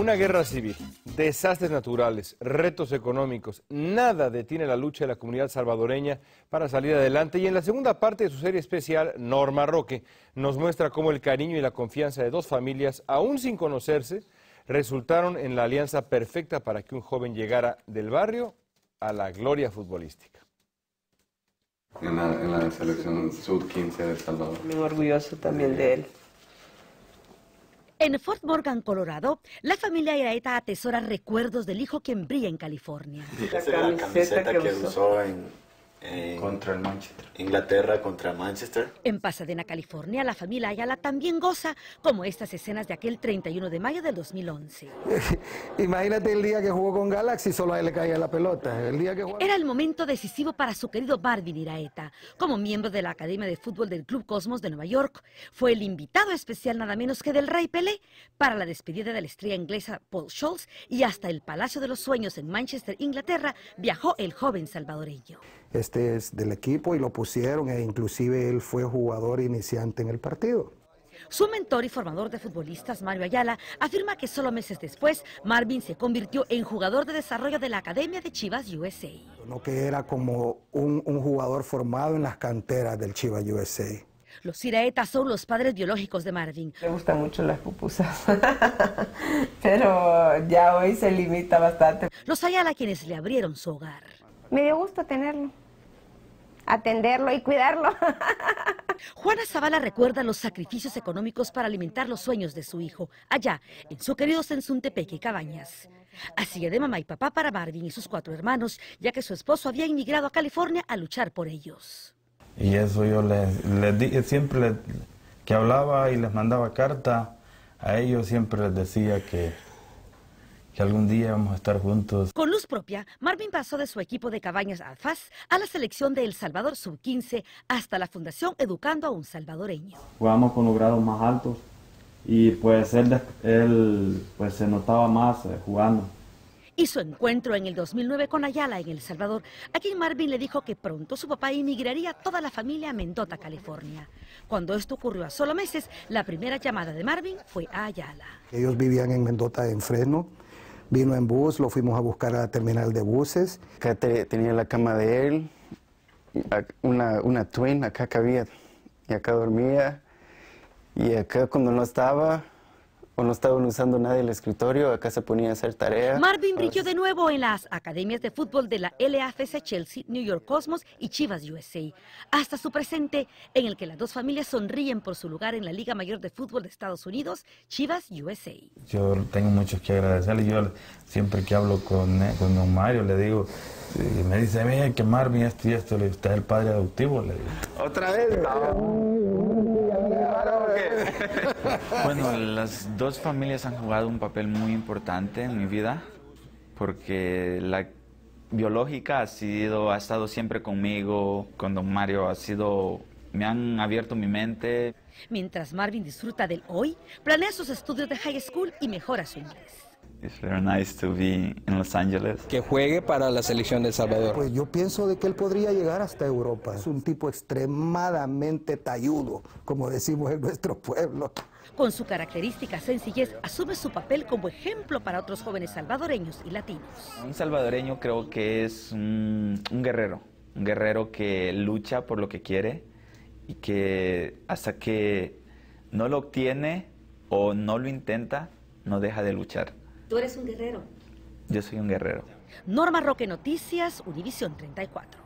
Una guerra civil, desastres naturales, retos económicos, nada detiene la lucha de la comunidad salvadoreña para salir adelante y en la segunda parte de su serie especial, Norma Roque, nos muestra cómo el cariño y la confianza de dos familias, aún sin conocerse, resultaron en la alianza perfecta para que un joven llegara del barrio a la gloria futbolística. En la, selección sub-15 de Salvador. Muy orgulloso también de él. En Fort Morgan, Colorado, la familia Iraeta atesora recuerdos del hijo quien brilla en California. camiseta, eh, contra el Manchester. Inglaterra contra Manchester. En Pasadena, California, la familia Ayala también goza, como estas escenas de aquel 31 de mayo del 2011. Imagínate el día que jugó con Galaxy, solo a él le caía la pelota. El día que Era el momento decisivo para su querido Barbie Iraeta. Como miembro de la Academia de Fútbol del Club Cosmos de Nueva York, fue el invitado especial nada menos que del Rey Pelé para la despedida de la estrella inglesa Paul Scholes y hasta el Palacio de los Sueños en Manchester, Inglaterra, viajó el joven salvadoreño. Este este del equipo y lo pusieron e inclusive él fue jugador iniciante en el partido. Su mentor y formador de futbolistas, Mario Ayala, afirma que solo meses después, Marvin se convirtió en jugador de desarrollo de la Academia de Chivas USA. No que era como un, jugador formado en las canteras del Chivas USA. Los Iraeta son los padres biológicos de Marvin. Me gustan mucho las pupusas, pero ya hoy se limita bastante. Los Ayala quienes le abrieron su hogar. Me dio gusto tenerlo atenderlo y cuidarlo. Juana Zavala recuerda los sacrificios económicos para alimentar los sueños de su hijo, allá, en su querido Senzuntepeque y Cabañas. que de mamá y papá para Marvin y sus cuatro hermanos, ya que su esposo había inmigrado a California a luchar por ellos. Y eso yo les, dije siempre que hablaba y les mandaba carta, a ellos siempre les decía que que algún día vamos a estar juntos. Con luz propia, Marvin pasó de su equipo de cabañas al a la selección de El Salvador Sub-15 hasta la Fundación Educando a un Salvadoreño. Jugamos con los grados más altos y pues él, él pues, se notaba más eh, jugando. Y su encuentro en el 2009 con Ayala en El Salvador, a quien Marvin le dijo que pronto su papá inmigraría toda la familia a Mendota, California. Cuando esto ocurrió a solo meses, la primera llamada de Marvin fue a Ayala. Ellos vivían en Mendota, en Fresno, Vino en bus, lo fuimos a buscar a la terminal de buses. Acá tenía la cama de él, una, una twin acá cabía y acá dormía. Y acá cuando no estaba, no estaban usando nadie el escritorio, acá se ponía a hacer tarea. Marvin ah. brilló de nuevo en las academias de fútbol de la LAFC Chelsea, New York Cosmos y Chivas USA, hasta su presente en el que las dos familias sonríen por su lugar en la Liga Mayor de Fútbol de Estados Unidos, Chivas USA. Yo tengo muchos que agradecerle, yo siempre que hablo con, eh, con don Mario le digo, eh, me dice, mira que Marvin esto y esto, le usted es el padre adoptivo, le Otra vez, no. Bueno, las dos familias han jugado un papel muy importante en mi vida porque la biológica ha sido, ha estado siempre conmigo, con don Mario ha sido, me han abierto mi mente. Mientras Marvin disfruta del hoy, planea sus estudios de high school y mejora su inglés. It's very nice to be Los Ángeles. Que juegue para la selección de El Salvador. Pues yo pienso de que él podría llegar hasta Europa. Es un tipo extremadamente talludo, como decimos en nuestro pueblo. Con su característica sencillez, asume su papel como ejemplo para otros jóvenes salvadoreños y latinos. Un salvadoreño creo que es un guerrero, un guerrero que lucha por lo que quiere y que hasta que no lo obtiene o no lo intenta, no deja de luchar. Tú eres un guerrero. Yo soy un guerrero. Norma Roque Noticias, Univisión 34.